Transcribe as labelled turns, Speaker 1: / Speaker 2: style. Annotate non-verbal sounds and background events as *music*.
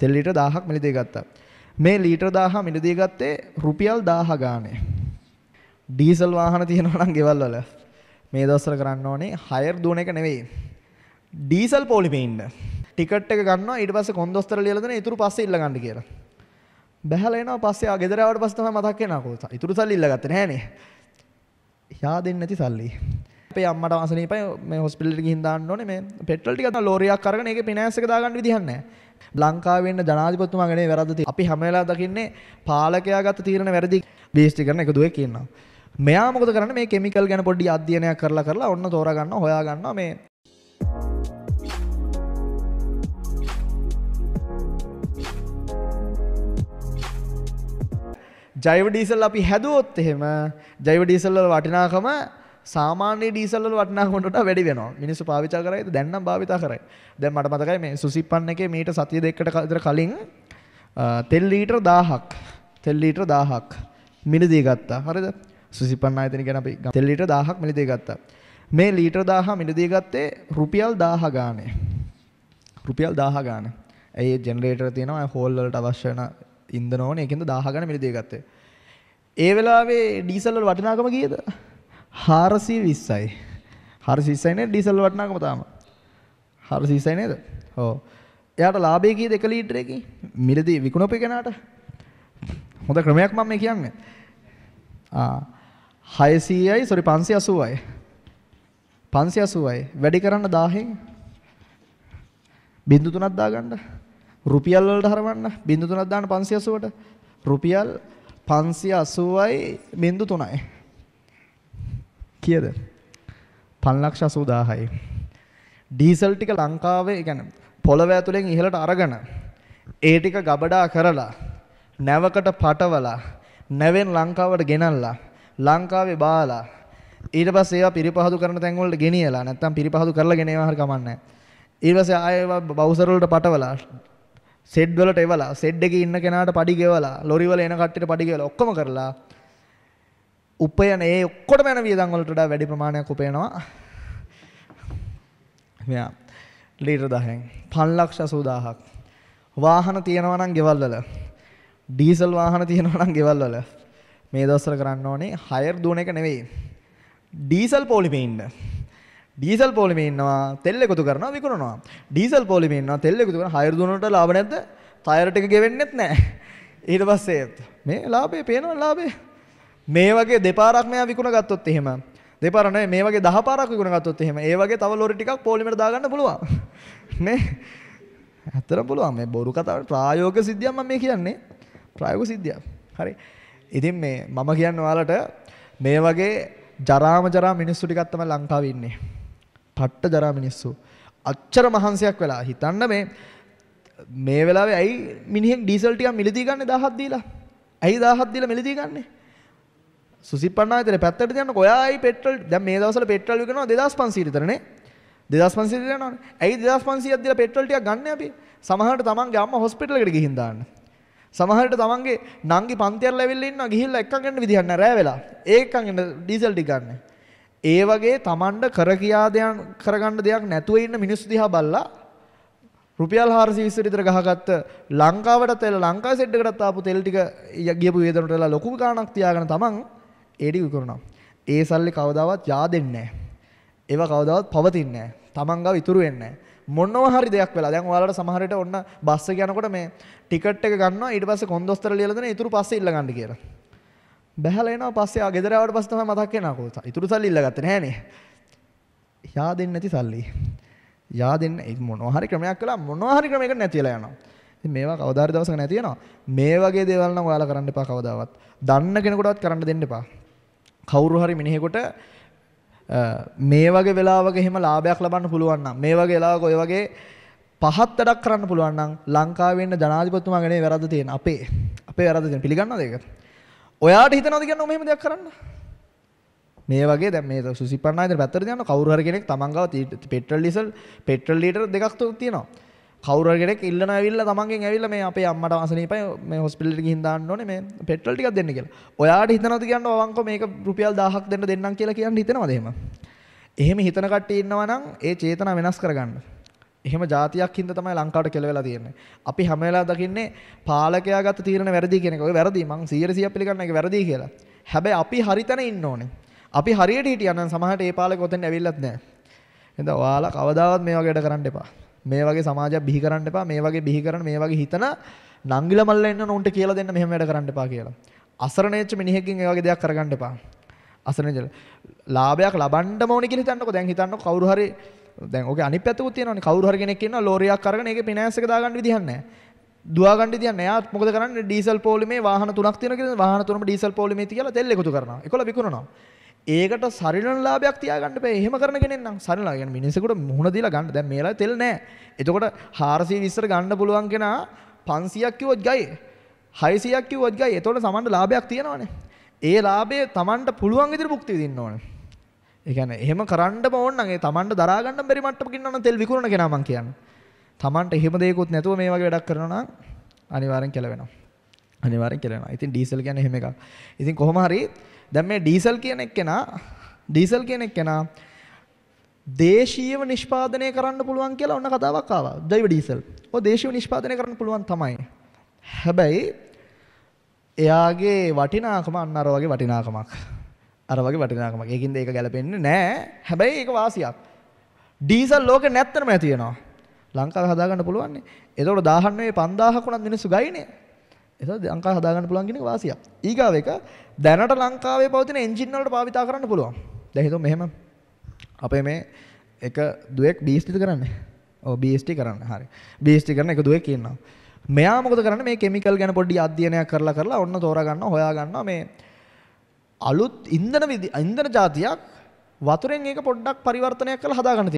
Speaker 1: තෙල් ලීටර් 1000ක් මිලදී ගත්තා. මේ ලීටර් 1000 මිලදී ගත්තේ රුපියල් 1000 ගානේ. ඩීසල් වාහන තියෙනවා නම් ගෙවල් වල මේ දවස්වල කරන්න ඕනේ හයර් දුවන එක නෙවෙයි. ඩීසල් පොලිමේ ඉන්න. ටිකට් එක ගන්නවා ඊට පස්සේ කොන්දොස්තර ලියලා දෙනවා ඊටු පස්සේ ඉල්ල ගන්න කියලා. බැහැලා එනවා පස්සේ ආ ගෙදර ආවට පස්සේ තමයි මතක් වෙනවා කොහොමද. ඊටු සල්ලි ඉල්ල ගත්තේ නෑනේ. යා දෙන්නේ නැති සල්ලි. අපේ අම්මට අසනීපයි මේ හොස්පිටල් එකට ගිහින් දාන්න ඕනේ මේ පෙට්‍රල් ටික ලෝරියක් අරගෙන ඒකේ පිනෑස් එක දාගන්න විදිහක් නෑ. ලංකාවේ ඉන්න ජනාධිපතිතුමා ගැන වැරද්ද තියෙනවා. අපි හැම වෙලාවෙම දකින්නේ පාලකයා ගත්ත තීරණ වැරදි බේස්ටි කරන එක දුවෙක් ඉන්නවා. මෙයා මොකද කරන්නේ මේ කිමිකල් ගැන පොඩි අධ්‍යයනයක් කරලා කරලා ඔන්න තෝරා ගන්නවා හොයා ගන්නවා මේ ජයිව ඩීසල් අපි හැදුවොත් එහෙම ජයිව ඩීසල්වල වටිනාකම සාමාන්‍ය ඩීසල් වල වටිනාකමට වඩා වැඩි වෙනවා. මිනිස්සු පාවිච්චි කරයිද? දැන් නම් භාවිතා කරයි. දැන් මට මතකයි මේ සුසිප්පන් එකේ මීට සතිය දෙකකට විතර කලින් තෙල් ලීටර් 1000ක් තෙල් ලීටර් 1000ක් මිලදී ගත්තා. හරිද? සුසිප්පන් ආයතන ගැන අපි තෙල් ලීටර් 1000ක් මිලදී ගත්තා. මේ ලීටර් 1000 මිලදී ගත්තේ රුපියල් 1000 ගානේ. රුපියල් 1000 ගානේ. ඒ ජෙනරේටර් තියෙනවා හෝල් වලට අවශ්‍ය වෙන ඉන්ධන ඕනේ. ඒකෙන්ද 1000 ගානේ මිලදී ගත්තේ. ඒ වෙලාවේ ඩීසල් වල වටිනාකම කීයද? 420යි. 420යි නේද ඩීසල් වටිනාකම තාම. 420යි නේද? ඔව්. එයාට ලාභය කීයද 1 ලීටර එකේ? මිලදී විකුණපේ කෙනාට. හොඳ ක්‍රමයක් මම මේ කියන්නේ. ආ 600යි sorry 580යි. 580යි වැඩි කරන්න 1000න්. බින්දු තුනක් දාගන්න. රුපියල් වලට හරවන්න. බින්දු තුනක් දාන්න 580ට. රුපියල් 580යි බින්දු 3යි. කීයද? 580000යි. ඩීසල් ටික ලංකාවේ يعني පොළව ඇතුලෙන් ඉහළට අරගෙන ඒ ටික ගබඩා කරලා නැවකට පටවලා නැවෙන් ලංකාවට ගෙනල්ලා ලංකාවේ බාලා ඊට පස්සේ ඒවා පිරිපහදු කරන තැන් වලට ගෙනියලා නැත්තම් පිරිපහදු කරලා ගෙන ඒවා හරිය කමන්නේ ඊට පස්සේ ආයෙ බවුසර් වලට පටවලා සෙඩ් වලට එවලා සෙඩ් එකේ ඉන්න කෙනාට පඩි ගෙවලා ලොරි වල එන කට්ටියට පඩි ගෙවලා ඔක්කොම කරලා උපයන ඒ ඔක්කොට යන වියදම් වලට වඩා වැඩි ප්‍රමාණයක් උපයනවා. මෙයා ලීටර් 10න් 580000ක්. වාහන තියනවා නම් ගෙවල් වල. ඩීසල් වාහන තියනවා නම් ගෙවල් වල. මේ දවස්වල කරන්න ඕනේ හයර් දුවන එක නෙවෙයි. ඩීසල් පොලිමේ ඉන්න. ඩීසල් පොලිමේ ඉන්නවා තෙල් එකතු කරනවා විකුණනවා. ඩීසල් පොලිමේ ඉන්නවා තෙල් එකතු කරන හයර් දුවනට ලාභ නැද්ද? ටයර් ටික ගෙවෙන්නෙත් නැහැ. ඊට පස්සේ මේ ලාභේ පේනවා ලාභේ මේ වගේ දෙපාරක් මෙයා විකුණ ගත්තොත් එහෙම දෙපාර නෙවෙයි මේ වගේ 10 පාරක් විකුණ ගත්තොත් එහෙම ඒ වගේ තව ලොරි ටිකක් පොලිමර දාගන්න පුළුවන් නේ *laughs* ඇත්තටම පුළුවන් මේ බොරු කතාවට ප්‍රායෝගික සිද්ධියක් මම මේ කියන්නේ ප්‍රායෝගික සිද්ධියක් හරි ඉතින් මේ මම කියන්න ඔයාලට මේ වගේ ජරාම ජරා මිනිස්සු ටිකක් තමයි ලංකාවේ ඉන්නේ පට්ට ජරා මිනිස්සු අච්චර මහන්සියක් වෙලා හිතන්න මේ මේ වෙලාවේ ඇයි මිනිහෙක් ඩීසල් ටිකක් මිලදී ගන්න 1000ක් දීලා ඇයි 1000ක් දීලා මිලදී ගන්නේ සුසිපන්නා විතර පැත්තට තියන්න කොයායි පෙට්‍රල් දැන් මේ දවස්වල පෙට්‍රල් විකනවා 2500 විතරනේ 2500 යනවනේ. ඇයි 2500ක් දීලා පෙට්‍රල් ටිකක් ගන්න අපි? සමහරට තමන්ගේ අම්මා හොස්පිටල් එකට ගිහින් දාන්න. සමහරට තමන්ගේ නංගි පන්තියල් ඇවිල්ලා ඉන්නවා ගිහිල්ලා එක්කන් ගන්න විදිහක් නැහැ රෑ වෙලා. ඒකන් එන ඩීසල් ටික ගන්න. ඒ වගේ තමන්ට කර කියා දෙයක් කරගන්න දෙයක් නැතුව ඉන්න මිනිස්සු දිහා බල්ලා රුපියල් 420 විතර ගහගත්ත ලංකාවටත් එලා ලංකා සෙට් එකටත් ආපු තෙල් ටික ගියපු වේදනට එලා ලොකු ගාණක් තියාගෙන තමන් ඒඩි විකරුණම්. ඒ සල්ලි කවදාවත් යාදෙන්නේ ඒව කවදාවත් පවතින්නේ තමන්ගව ඉතුරු වෙන්නේ මොනවා හරි දෙයක් වෙලා දැන් ඔයාලට සමහරට ඔන්න බස් එක යනකොට මේ ටිකට් එක ගන්නවා ඊට පස්සේ කොන්දොස්තර ලියලා දෙන ඉතුරු පස්සේ ඉල්ල ගන්න කියලා. බැහැලා එනවා පස්සේ ආ ගෙදර ආවට පස්සේ තමයි මතක් වෙනවා කොහොමද? ඉතුරු සල්ලි ඉල්ල ගත්තේ නෑනේ. යා දෙන්නේ නැති සල්ලි. යා දෙන්නේ මොනවා හරි ක්‍රමයක් කළා මොනවා හරි ක්‍රමයකට නැතිලා යනවා. ඉතින් මේවා කවදාද දවසක නැති වෙනවා. මේ වගේ දේවල් නම් ඔයාලා කරන්න එපා කවදාවත්. දන්න කෙනෙකුටවත් කරන්න දෙන්න එපා. කවුරු හරි මිනිහෙකුට මේ වගේ වෙලාවක එහෙම ලාභයක් ලබන්න පුළුවන් නම් මේ වගේ වෙලාවක ඔය වගේ පහත් වැඩක් කරන්න පුළුවන් නම් ලංකාවේ ඉන්න ජනාධිපතිතුමාගේ නේ වැරද්ද තියෙන අපේ අපේ වැරද්ද තියෙන පිළිගන්නවද ඒක? ඔයාට හිතනවද කියන්නේ මෙහෙම දෙයක් කරන්න? මේ වගේ දැන් මේ සුසිපන්නායිද පැත්තට යන කවුරු හරි කෙනෙක් තමන් ගාව පෙට්‍රල් ඩීසල් පෙට්‍රල් ලීටර් දෙකක් තියෙනවා. කවරගෙක් ඉල්ලන විල්ල තමන්ගෙන් ඇවිල්ල මේ අපේ අම්මට අසනීපයි මේ හොස්පිල්ලි හිදාන්න ඕනේ මේ පෙට්‍රල් ටිකක් දෙන්න කියලා. ඔයාට හිතනවද කියන්න අවංකව මේක රුපියල් 1000ක් දෙන්න දෙන්නම් කියලා කියන්න හිතනවද එහෙම? එහෙම හිතන කට්ටිය ඉන්නවා නම් ඒ චේතන වෙනස් කරගන්න. එහෙම જાතියක් හින්දා තමයි ලංකාවට කෙලවෙලා තියෙන්නේ. අපි හැම වෙලාවෙම දකින්නේ පාලකයා ගත්ත තීරණ වැරදි කියන එක. ඔය වැරදි මං 100% පිළිගන්න එක වැරදි කියලා. හැබැයි අපි හරිතන ඉන්න ඕනේ. අපි හරියට හිටියනම් සමහරට ඒ පාලක ඔතෙන් ඇවිල්ලත් නැහැ. එහෙනම් ඔයාලා කවදාවත් මේ වගේ වැඩ කරන්න එපා. මේ වගේ සමාජයක් බිහි කරන්න එපා. මේ වගේ බිහි කරන මේ වගේ හිතන නංගිල මල්ල එන්න උන්ට කියලා දෙන්න මෙහෙම වැඩ කරන්න එපා කියලා. අසරණේච්ච මිනිහෙක්ගෙන් ඒ වගේ දෙයක් කරගන්න එපා. අසරණේච්ච ලාභයක් ලබන්නම ඕනේ කියලා හිතන්නකො. දැන් හිතන්නකො කවුරු හරි දැන් ඔගේ අනිත් පැත්තකුත් තියෙනවනේ. කවුරු හරි කෙනෙක් ඉන්නවා ලෝරියක් අරගෙන ඒකේ ෆිනෑන්ස් එක දාගන්න විදිහක් නැහැ. දුවාගන්න තියන්න එයාත් මොකද කරන්නේ ඩීසල් පොලිමේ වාහන තුනක් තියෙනවා කියලා වාහන තුනම ඩීසල් පොලිමේ තියලා තෙල් එකතු කරනවා. ඒකල විකුණනවා. ඒකට සරිලන ලාභයක් තියාගන්න බෑ. එහෙම කරන කෙනෙක් නම් සරිලන ලාභ කියන්නේ මිනිසෙකුට මුහුණ දීලා ගන්න. දැන් මේලා තෙල් නෑ. එතකොට 420ට ගන්න පුළුවන් කෙනා 500ක් කිව්වොත් ගයි. 600ක් කිව්වොත් ගයි. එතකොට සමන්ට ලාභයක් තියෙනවනේ. ඒ ලාභය Tamanට පුළුවන් විදිහට භුක්ති විඳින්න ඕනේ. ඒ කියන්නේ එහෙම කරන්න ඕන නම් ඒ Tamanට දරා ගන්න බැරි මට්ටමකින් නම් තෙල් විකුණන කෙනා මං කියන්නේ. Tamanට එහෙම දෙයක්වත් නැතුව මේ වගේ වැඩක් කරනවා නම් අනිවාර්යෙන් කෙලවෙනවා. අනිවාර්යෙන් කෙලවෙනවා. ඉතින් ඩීසල් කියන්නේ එහෙම එකක්. ඉතින් කොහොම හරි දැන් මේ ඩීසල් කියන එක්කෙනා ඩීසල් කියන එක්කෙනා දේශීයව නිෂ්පාදනය කරන්න පුළුවන් කියලා ඔන්න කතාවක් ආවා. ජෛව ඩීසල්. ඔය දේශීයව නිෂ්පාදනය කරන්න පුළුවන් තමයි. හැබැයි එයාගේ වටිනාකම අන්න අර වගේ වටිනාකමක්. අර වගේ වටිනාකමක්. ඒකින්ද ඒක ගැලපෙන්නේ නැහැ. හැබැයි ඒක වාසියක්. ඩීසල් ලෝකේ නැත්තනම තියෙනවා. ලංකාවේ හදාගන්න පුළුවන් නේ. ඒතකොට 1900 5000ක් උනත් මිනිස්සු ගයිනේ. එතකොට ලංකාව හදාගන්න පුළුවන් කියන එක වාසියක්. ඊගාව එක දැනට ලංකාවේ පවතින එන්ජින් වලට භාවිතා කරන්න පුළුවන්. දැන් හිතමු මෙහෙම අපේ මේ එක දුවෙක් BST කරන්නේ. ඔව් BST කරන්නේ. හරි. BST කරන එක දුවෙක් ඉන්නවා. මෙයා මොකද කරන්නේ මේ කෙමිකල් ගැන පොඩි අධ්‍යයනයක් කරලා කරලා ඔන්න තෝරා ගන්නවා, හොයා ගන්නවා මේ අලුත් ඉන්ධන ඉන්ධන જાතියක් වතුරෙන් ඒක පොඩ්ඩක් පරිවර්තනයක් කරලා හදාගන්න